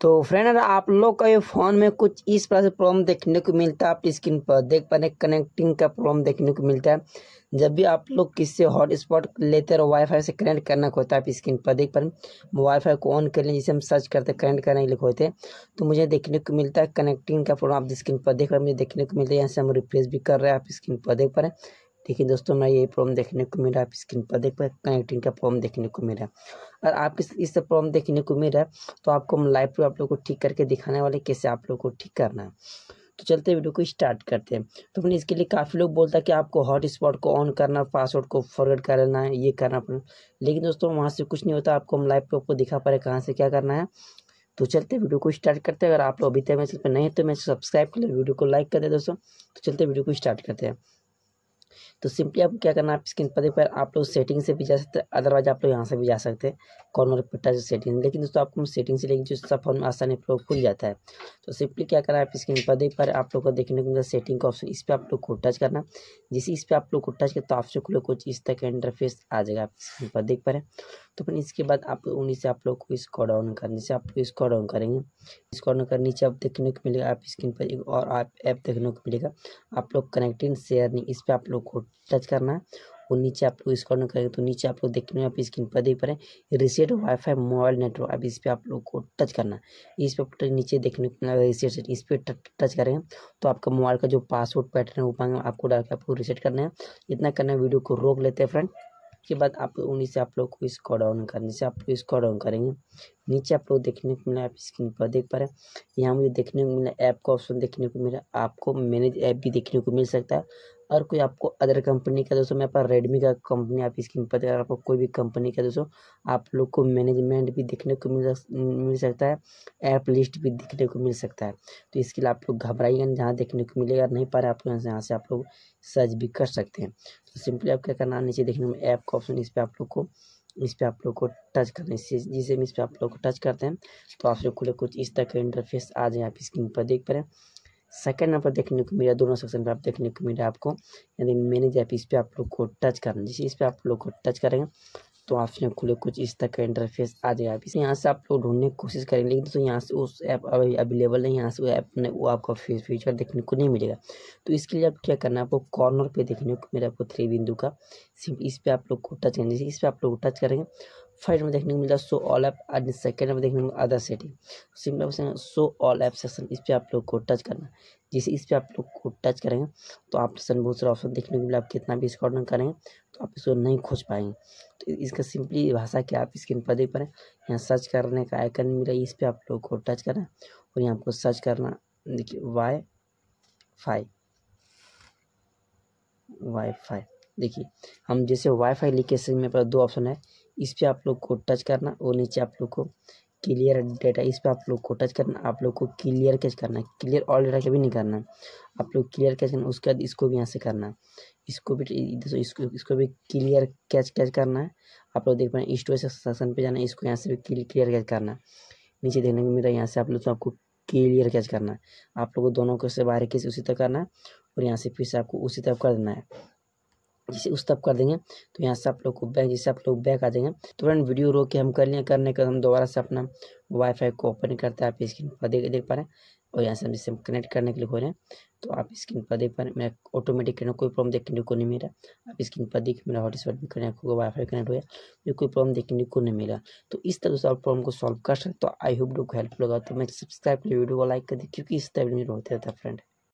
तो फ्रेंड आप लोग का ये फ़ोन में कुछ इस तरह से प्रॉब्लम देखने को मिलता है आपकी स्क्रीन पर देख पा रहे कनेक्टिंग का प्रॉब्लम देखने को मिलता है जब भी आप लोग किससे हॉटस्पॉट लेते हैं वाईफाई से कनेक्ट करना होता है आप स्क्रीन पर देख पा रहे वाईफाई को ऑन कर लें जिसे हम सर्च करते हैं कनेक्ट करने के लिए होते तो मुझे देखने को मिलता है कनेक्टिंग का प्रॉब्लम आप स्क्रीन पर देख रहे हैं मुझे देखने को मिलता है यहाँ से हम रिप्लेस भी कर रहे हैं आप स्क्रीन पर देख पा रहे हैं देखिए दोस्तों मैं यही प्रॉब्लम देखने को मिला आप स्क्रीन पर देख पाए कनेक्टिंग का प्रॉब्लम देखने को मिला और आप इस प्रॉब्लम देखने को मिला तो आपको हम लाइव प्रूफ आप लोग को ठीक करके दिखाने वाले कैसे आप लोग को ठीक करना है तो चलते वीडियो को स्टार्ट करते हैं तो मैंने इसके लिए काफ़ी लोग बोलता है कि आपको हॉट स्पॉट को ऑन करना पासवर्ड को फॉरवर्ड कर लेना है ये करना पड़ना लेकिन दोस्तों वहाँ से कुछ नहीं होता आपको हम लाइव प्रूफ को दिखा पा रहे कहाँ से क्या करना है तो चलते वीडियो को स्टार्ट करते हैं अगर आप लोग अभी तक मैं चैनल पर नहीं तो मैं सब्सक्राइब कर ले वीडियो को लाइक कर दे दोस्तों तो चलते वीडियो को स्टार्ट करते हैं तो सिंपली आपको क्या करना है आप स्क्रीन पर देख पर आप लोग सेटिंग से भी जा सकते हैं अदरवाइज आप लोग यहाँ से भी जा सकते हैं कॉर्नर पर टच सेटिंग लेकिन दोस्तों आपको सेटिंग से लेकिन जो सब फॉर्म आसानी खुल जाता है तो सिंपली क्या करना है आप स्क्रीन पर देख पर आप लोग को देखने को मिलता है सेटिंग का ऑप्शन इस पर आप लोग को टच करना जिससे इस पर आप लोग को टच कर तो आपसे खुले कुछ इस तरह का इंटरफेस आ जाएगा आप स्क्रीन पर देख पा रहे तो फिर इसके बाद आप उन्हीं से आप लोग को इसको डाउन करने से आप लोग इसको डाउन करेंगे इसको डाउन कर नीचे आप देखने को मिलेगा आप स्क्रीन पर एक और ऐप देखने को मिलेगा आप लोग कनेक्टिंग शेयर नहीं इस पर आप लोग लोग को टच करना है और नीचे आप लोग स्क्रॉल करेंगे तो नीचे आप लोग देखने आप स्क्रीन पर देख पा रहे हैं रिसेट वाईफाई मोबाइल नेटवर्क अब इस पर आप लोग को टच करना है इस पर नीचे देखने को मिलेगा रिसेट सेट इस पर टच करेंगे तो आपका मोबाइल का जो पासवर्ड पैटर्न है वो पाएंगे आपको डाल के आपको रिसेट करना है इतना करना है वीडियो को रोक लेते हैं फ्रेंड उसके बाद आप उन्हीं से आप लोग को इसको डाउन करने से आप लोग इसको डाउन करेंगे नीचे आप लोग देखने को मिला आप स्क्रीन पर देख पा रहे हैं यहाँ मुझे देखने को मिला ऐप का ऑप्शन देखने को मिला आपको मैनेज ऐप भी देखने को मिल सकता है और कोई आपको अदर कंपनी का दोस्तों मेरे पास रेडमी का कंपनी आप स्क्रीन पर देखा आपको कोई भी कंपनी का दोस्तों आप लोग को मैनेजमेंट भी देखने को मिल मिल सकता है ऐप लिस्ट भी देखने को मिल सकता है तो इसके लिए आप लोग घबराइए जहाँ देखने को मिलेगा नहीं पा रहे आप लोग यहाँ से आप लोग सर्च भी कर सकते हैं तो सिंपली आप क्या करना नीचे देखने में ऐप का ऑप्शन इस पर आप लोग को इस पर आप लोग को टच करना है जिसे हम इस पर आप लोग को टच करते हैं तो आप लोग को कुछ इस तरह का इंटरफेस आ जाए आप स्क्रीन पर देख पा रहे हैं सेकेंड नंबर देखने को मिला दोनों सेक्शन पे आप देखने को मिला आपको यानी मैनेज ऐप इस पर आप लोग को टच करना जैसे इस पर आप लोग को टच करेंगे तो ऑप्शन खुले कुछ इस तरह का इंटरफेस आ जाएगा आप इसे यहाँ से आप लोग ढूंढने की कोशिश करेंगे लेकिन दोस्तों यहाँ से उस ऐप अभी अवेलेबल नहीं यहाँ से वो ऐप ने वो आपका फीचर देखने को नहीं मिलेगा तो इसके लिए आप क्या करना है आपको कॉर्नर पे देखने को मिला आपको थ्री बिंदु का सिर्फ इस पर आप लोग को टच करेंगे जैसे इस पर आप लोग टच करेंगे फर्स्ट में देखने को मिलता है so all app and second में देखने को other setting simple option so all app section इस पर आप लोग को टच करना जैसे इस पर आप लोग को टच करेंगे तो आप सेक्शन बहुत सारा ऑप्शन देखने को मिला आप कितना भी स्कॉल करेंगे तो आप इसको नहीं खोज पाएंगे तो इसका सिंपली भाषा क्या आप स्क्रीन पर देख पा रहे हैं यहाँ सर्च करने का आइकन मिला इस पर आप लोग को टच करना और यहाँ आपको सर्च करना देखिए वाई फाई वाई फाई देखिए हम जैसे वाईफाई लिखे के में पर दो ऑप्शन है इस पर आप लोग को टच करना और नीचे आप लोग को क्लियर डेटा इस पर आप लोग को टच करना आप लोग को क्लियर कैच करना है क्लियर ऑल डेटा कभी नहीं करना आप लोग क्लियर कैच करना उसके बाद इसको भी यहाँ से करना इसको भी इसको इसको भी क्लियर कैच कैच करना है आप लोग देख पाए स्टोरेज सेक्शन पे जाना है इसको यहाँ से भी क्लियर कैच करना है नीचे देखने को मिला यहाँ से आप लोग तो आपको क्लियर कैच करना है आप लोगों को दोनों को से बाहर कैसे उसी तरह करना है और यहाँ से फिर से आपको उसी तरफ कर देना है जिसे उस तब कर देंगे तो यहाँ से आप लोग को बैक जैसे आप लोग बैक आ देंगे तो फ्रेंड वीडियो रोक के हम कर लिए करने के हम दोबारा से अपना वाईफाई को ओपन करते हैं आप स्क्रीन पर देख देख पा रहे हैं और यहाँ से हम जिससे कनेक्ट करने के लिए खोलें तो आप स्क्रीन पर देख पा रहे हैं मेरा ऑटोमेटिक कनेक्ट कोई प्रॉब्लम देखने को नहीं मिला आप स्क्रीन पर देख मेरा हॉटस्पॉट भी कनेक्ट होगा वाईफाई कनेक्ट हो गया मुझे कोई प्रॉब्लम देखने को नहीं मिला तो इस तरह से आप प्रॉब्लम को सॉल्व कर सकते हो आई होप डू हेल्प लगा तो मैं सब्सक्राइब वीडियो को लाइक कर दी क्योंकि इस तरह में होते रहता फ्रेंड